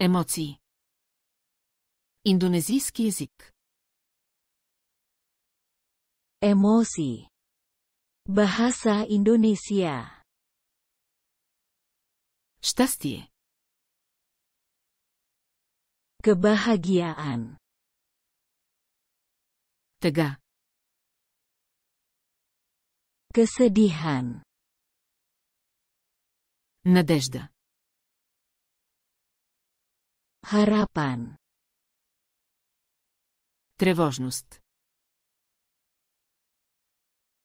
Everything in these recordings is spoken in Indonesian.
Емоции. Индонезийски Emosi. Bahasa Indonesia. Щастие. Kebahagiaan. Tega. Kesedihan. Надежда. Harapan. Тревожност.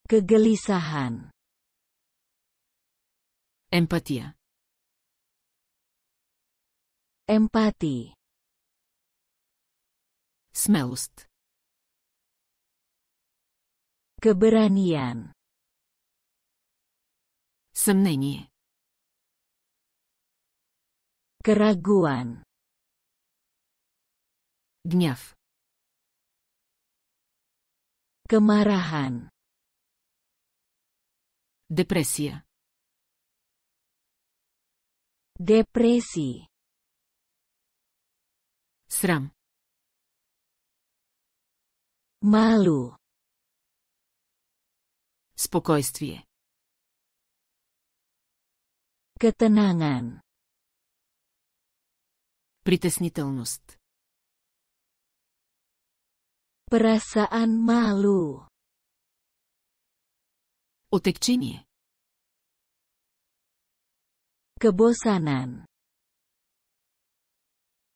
Kegelisahan. Empatia. Empati. Смелост. Keberanian. Съмнение. Keraguan. Гняв. Kemarahan. Depresja. Depresi. Sram. Malu. Spokojstwie. Ketenangan. Prytesnitelnost. Perasaan malu. Отекчение. Kebosanan.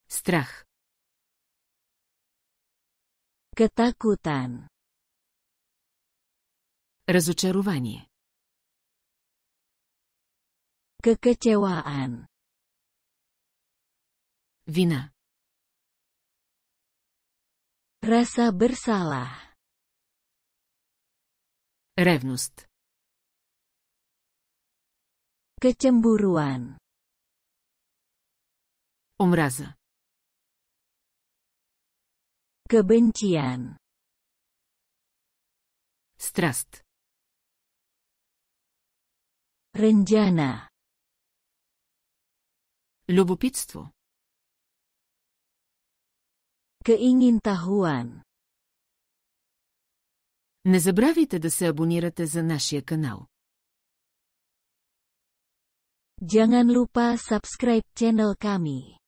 Strach. Ketakutan. Разочарование. Kekecewaan. Вина. Rasa bersalah. Revnost. Kecemburuan. Омраза. Kebencian. Strast. Renjana. Lubupitstvo. Keingintahuan. Не забравяйте да се абонирате Jangan lupa subscribe channel kami.